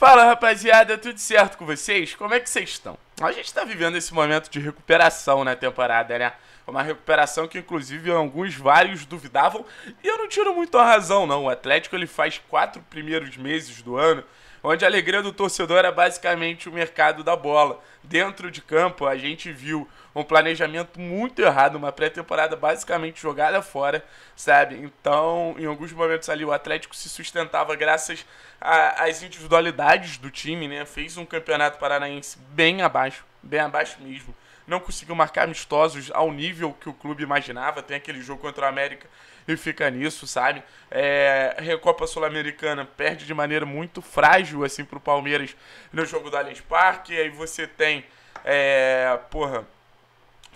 Fala rapaziada, tudo certo com vocês? Como é que vocês estão? A gente está vivendo esse momento de recuperação na temporada, né? Uma recuperação que inclusive alguns vários duvidavam e eu não tiro muito a razão não. O Atlético ele faz quatro primeiros meses do ano onde a alegria do torcedor era basicamente o mercado da bola. Dentro de campo, a gente viu um planejamento muito errado, uma pré-temporada basicamente jogada fora, sabe? Então, em alguns momentos ali, o Atlético se sustentava graças às individualidades do time, né? Fez um campeonato paranaense bem abaixo, bem abaixo mesmo não conseguiu marcar amistosos ao nível que o clube imaginava. Tem aquele jogo contra o América e fica nisso, sabe? É, Recopa Sul-Americana perde de maneira muito frágil, assim, pro Palmeiras no jogo do Allianz Parque. Aí você tem, é, porra,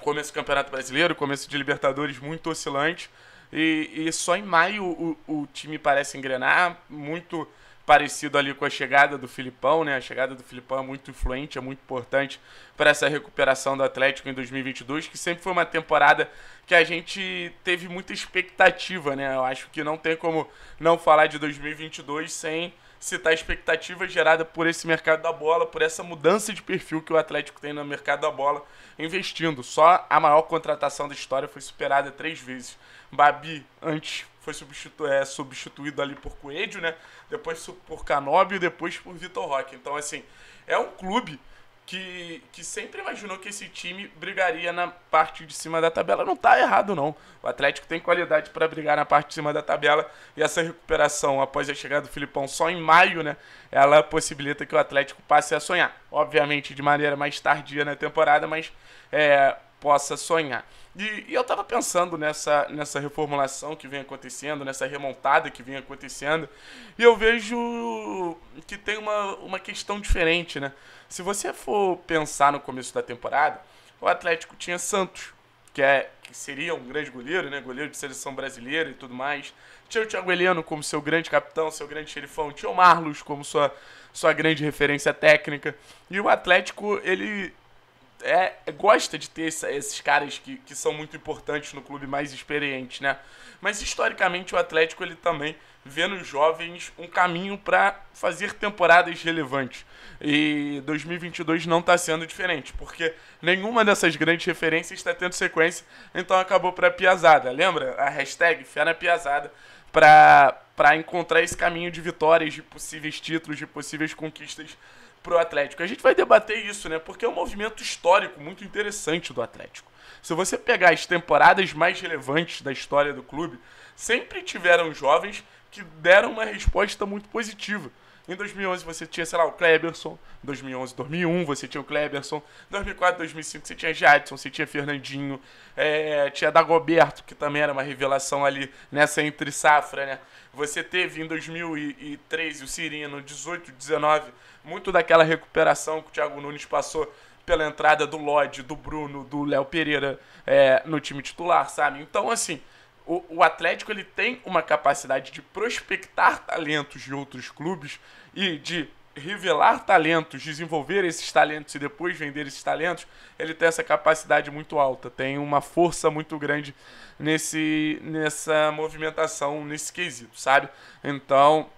começo do Campeonato Brasileiro, começo de Libertadores muito oscilante. E, e só em maio o, o time parece engrenar, muito parecido ali com a chegada do Filipão, né? A chegada do Filipão é muito influente, é muito importante para essa recuperação do Atlético em 2022, que sempre foi uma temporada que a gente teve muita expectativa, né? Eu acho que não tem como não falar de 2022 sem citar tá a expectativa gerada por esse mercado da bola, por essa mudança de perfil que o Atlético tem no mercado da bola, investindo. Só a maior contratação da história foi superada três vezes. Babi, antes foi substitu é, substituído ali por Coelho, né? Depois por Canóbio e depois por Vitor Roque. Então, assim, é um clube que, que sempre imaginou que esse time brigaria na parte de cima da tabela. Não está errado, não. O Atlético tem qualidade para brigar na parte de cima da tabela e essa recuperação após a chegada do Filipão só em maio, né? Ela possibilita que o Atlético passe a sonhar. Obviamente de maneira mais tardia na temporada, mas é, possa sonhar. E, e eu estava pensando nessa, nessa reformulação que vem acontecendo, nessa remontada que vem acontecendo, e eu vejo que tem uma, uma questão diferente, né? Se você for pensar no começo da temporada, o Atlético tinha Santos, que, é, que seria um grande goleiro, né? Goleiro de seleção brasileira e tudo mais. Tinha o Thiago Heleno como seu grande capitão, seu grande xerifão. Tinha o Marlos como sua, sua grande referência técnica. E o Atlético, ele é, gosta de ter essa, esses caras que, que são muito importantes no clube, mais experientes, né? Mas historicamente o Atlético ele também vê nos jovens um caminho para fazer temporadas relevantes. E 2022 não está sendo diferente, porque nenhuma dessas grandes referências está tendo sequência, então acabou para a Piazada. Lembra a hashtag Fé na Piazada para encontrar esse caminho de vitórias, de possíveis títulos, de possíveis conquistas pro Atlético. A gente vai debater isso, né? Porque é um movimento histórico muito interessante do Atlético. Se você pegar as temporadas mais relevantes da história do clube, sempre tiveram jovens que deram uma resposta muito positiva. Em 2011 você tinha, sei lá, o Kleberson. Em 2011, 2001 você tinha o Kleberson. Em 2004, 2005 você tinha Jadson, você tinha Fernandinho. É, tinha Dagoberto, que também era uma revelação ali nessa né, entre safra, né? Você teve em 2013 o Cirino, 18, 19. Muito daquela recuperação que o Thiago Nunes passou pela entrada do Lodi, do Bruno, do Léo Pereira é, no time titular, sabe? Então, assim, o, o Atlético ele tem uma capacidade de prospectar talentos de outros clubes e de revelar talentos, desenvolver esses talentos e depois vender esses talentos, ele tem essa capacidade muito alta, tem uma força muito grande nesse nessa movimentação, nesse quesito, sabe? Então,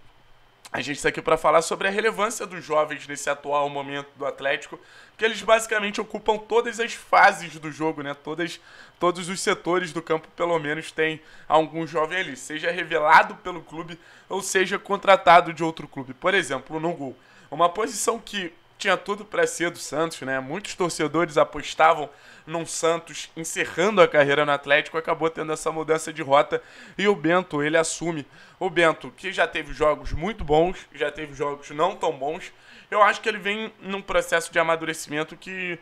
a gente está aqui para falar sobre a relevância dos jovens nesse atual momento do Atlético, que eles basicamente ocupam todas as fases do jogo, né? Todas, todos os setores do campo, pelo menos, tem algum jovem ali, seja revelado pelo clube ou seja contratado de outro clube. Por exemplo, no gol. Uma posição que tinha tudo para ser do Santos, né? Muitos torcedores apostavam num Santos encerrando a carreira no Atlético, acabou tendo essa mudança de rota e o Bento, ele assume. O Bento, que já teve jogos muito bons, já teve jogos não tão bons, eu acho que ele vem num processo de amadurecimento que,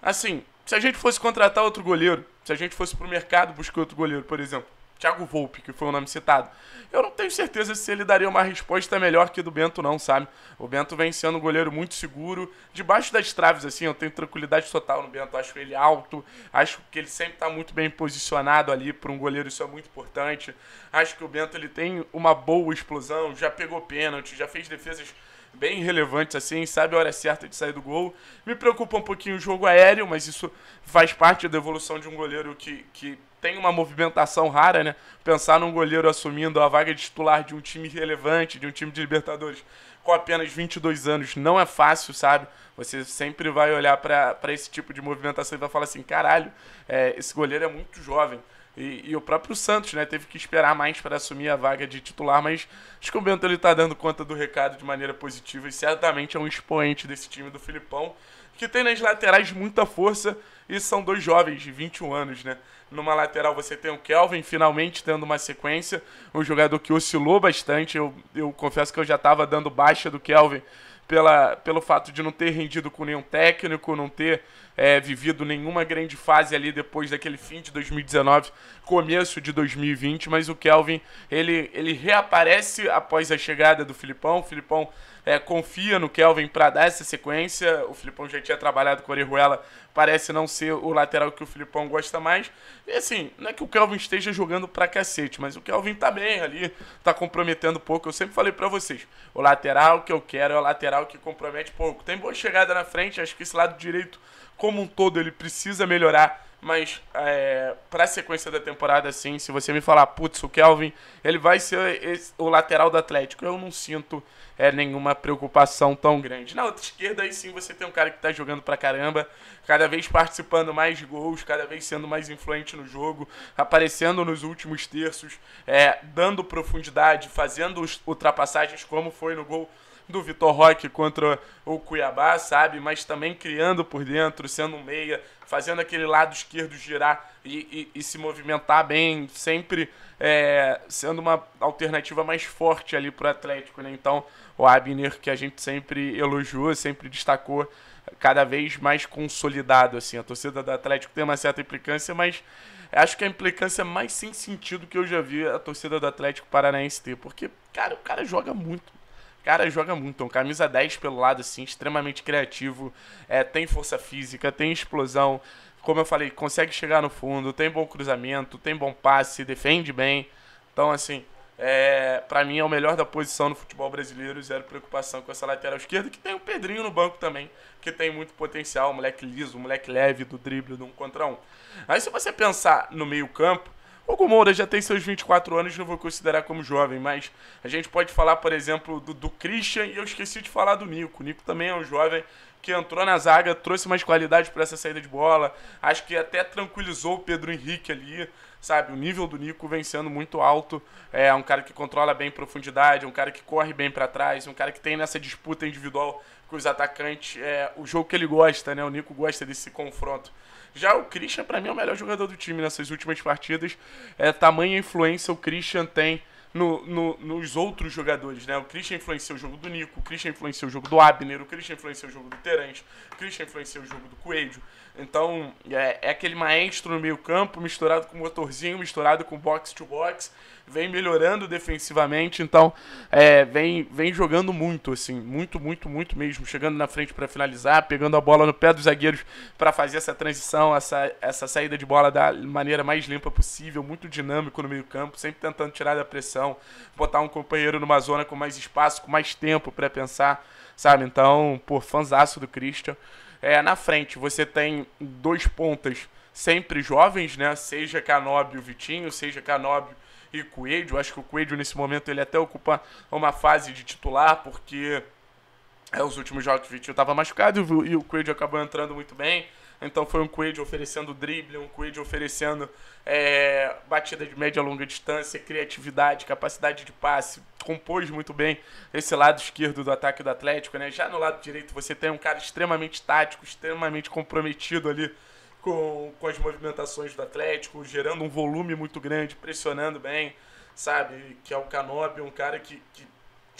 assim, se a gente fosse contratar outro goleiro, se a gente fosse pro mercado buscar outro goleiro, por exemplo, Thiago Volpe, que foi o nome citado. Eu não tenho certeza se ele daria uma resposta melhor que do Bento, não, sabe? O Bento vem sendo um goleiro muito seguro, debaixo das traves, assim, eu tenho tranquilidade total no Bento. Acho ele alto, acho que ele sempre está muito bem posicionado ali para um goleiro, isso é muito importante. Acho que o Bento ele tem uma boa explosão, já pegou pênalti, já fez defesas bem relevantes assim, sabe a hora certa de sair do gol. Me preocupa um pouquinho o jogo aéreo, mas isso faz parte da evolução de um goleiro que, que tem uma movimentação rara, né? Pensar num goleiro assumindo a vaga de titular de um time relevante, de um time de Libertadores, com apenas 22 anos, não é fácil, sabe? Você sempre vai olhar para esse tipo de movimentação e vai falar assim: caralho, é, esse goleiro é muito jovem. E, e, o próprio Santos, né, teve que esperar mais para assumir a vaga de titular, mas acho que o Bento ele está dando conta do recado de maneira positiva e certamente é um expoente desse time do Filipão, que tem nas laterais muita força e são dois jovens de 21 anos, né? Numa lateral você tem o Kelvin finalmente tendo uma sequência, um jogador que oscilou bastante, eu, eu confesso que eu já estava dando baixa do Kelvin pela, pelo fato de não ter rendido com nenhum técnico, não ter é, vivido nenhuma grande fase ali depois daquele fim de 2019, começo de 2020, mas o Kelvin ele, ele reaparece após a chegada do Filipão. O Filipão é, confia no Kelvin para dar essa sequência. O Filipão já tinha trabalhado com o Orihuela, parece não ser o lateral que o Filipão gosta mais. E assim, não é que o Kelvin esteja jogando pra cacete, mas o Kelvin tá bem ali, tá comprometendo pouco. Eu sempre falei para vocês, o lateral que eu quero é o lateral que compromete pouco. Tem boa chegada na frente, acho que esse lado direito como um todo ele precisa melhorar mas é, a sequência da temporada, assim, se você me falar, putz, o Kelvin, ele vai ser esse, o lateral do Atlético, eu não sinto é, nenhuma preocupação tão grande. Na outra esquerda, aí sim você tem um cara que está jogando para caramba, cada vez participando mais de gols, cada vez sendo mais influente no jogo, aparecendo nos últimos terços, é, dando profundidade, fazendo ultrapassagens como foi no gol do Vitor Roque contra o Cuiabá, sabe? Mas também criando por dentro, sendo um meia, fazendo aquele lado esquerdo girar e, e, e se movimentar bem, sempre é, sendo uma alternativa mais forte ali para o Atlético, né? Então, o Abner, que a gente sempre elogiou, sempre destacou, cada vez mais consolidado, assim. A torcida do Atlético tem uma certa implicância, mas acho que a implicância mais sem sentido que eu já vi a torcida do Atlético Paranaense ter, porque, cara, o cara joga muito cara joga muito. É um camisa 10 pelo lado, assim, extremamente criativo. É, tem força física, tem explosão. Como eu falei, consegue chegar no fundo, tem bom cruzamento, tem bom passe, defende bem. Então, assim, é, para mim é o melhor da posição no futebol brasileiro, zero preocupação com essa lateral esquerda, que tem o Pedrinho no banco também, que tem muito potencial, moleque liso, moleque leve do drible do um contra um. Aí se você pensar no meio-campo, o Gumoura já tem seus 24 anos, não vou considerar como jovem, mas a gente pode falar, por exemplo, do, do Christian e eu esqueci de falar do Nico. O Nico também é um jovem que entrou na zaga, trouxe mais qualidade para essa saída de bola. Acho que até tranquilizou o Pedro Henrique ali, sabe? O nível do Nico vem sendo muito alto. É um cara que controla bem profundidade, um cara que corre bem para trás, um cara que tem nessa disputa individual com os atacantes, é, o jogo que ele gosta, né? O Nico gosta desse confronto. Já o Christian, para mim, é o melhor jogador do time nessas últimas partidas. É, tamanha influência o Christian tem no, no, nos outros jogadores, né? O Christian influenciou o jogo do Nico, o Christian influenciou o jogo do Abner, o Christian influenciou o jogo do Terence, o Christian influenciou o jogo do Coelho. Então, é, é aquele maestro no meio-campo, misturado com motorzinho, misturado com box-to-box. Vem melhorando defensivamente, então é, vem, vem jogando muito, assim, muito, muito, muito mesmo. Chegando na frente para finalizar, pegando a bola no pé dos zagueiros para fazer essa transição, essa, essa saída de bola da maneira mais limpa possível, muito dinâmico no meio-campo, sempre tentando tirar da pressão, botar um companheiro numa zona com mais espaço, com mais tempo para pensar, sabe? Então, por fãzaço do Christian. É, na frente, você tem dois pontas sempre jovens, né? Seja Canóbio Vitinho, seja Canóbio e Coelho. Acho que o Coelho, nesse momento, ele até ocupa uma fase de titular, porque é, os últimos jogos o Vitinho estava machucado e o Quaid acabou entrando muito bem. Então foi um Quaid oferecendo drible, um Quaid oferecendo é, batida de média e longa distância, criatividade, capacidade de passe. Compôs muito bem esse lado esquerdo do ataque do Atlético. Né? Já no lado direito você tem um cara extremamente tático, extremamente comprometido ali com, com as movimentações do Atlético, gerando um volume muito grande, pressionando bem, sabe? Que é o Canobi, um cara que, que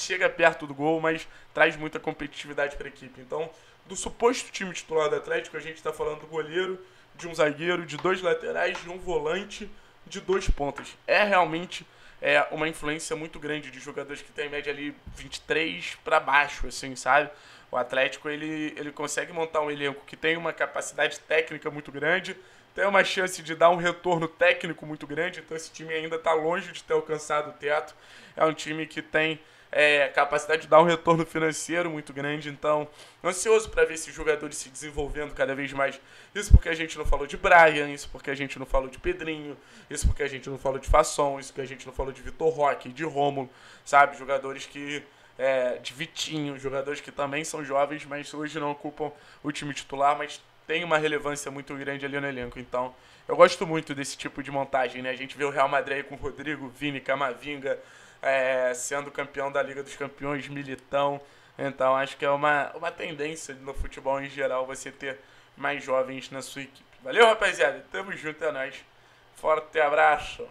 chega perto do gol, mas traz muita competitividade para a equipe. Então, do suposto time titular do Atlético, a gente está falando do goleiro, de um zagueiro, de dois laterais, de um volante, de dois pontas. É realmente é, uma influência muito grande de jogadores que tem em média ali 23 para baixo, assim, sabe? O Atlético ele, ele consegue montar um elenco que tem uma capacidade técnica muito grande, tem uma chance de dar um retorno técnico muito grande, então esse time ainda está longe de ter alcançado o teto. É um time que tem é, capacidade de dar um retorno financeiro muito grande. Então, ansioso para ver esses jogadores se desenvolvendo cada vez mais. Isso porque a gente não falou de Brian, isso porque a gente não falou de Pedrinho, isso porque a gente não falou de Fasson, isso porque a gente não falou de Vitor Roque, de Rômulo, sabe? Jogadores que é, de Vitinho, jogadores que também são jovens, mas hoje não ocupam o time titular, mas tem uma relevância muito grande ali no elenco. Então, eu gosto muito desse tipo de montagem, né? A gente vê o Real Madrid com Rodrigo, Vini, Camavinga, é, sendo campeão da Liga dos Campeões, militão. Então acho que é uma, uma tendência no futebol em geral você ter mais jovens na sua equipe. Valeu, rapaziada. Tamo junto, é nóis. Forte abraço.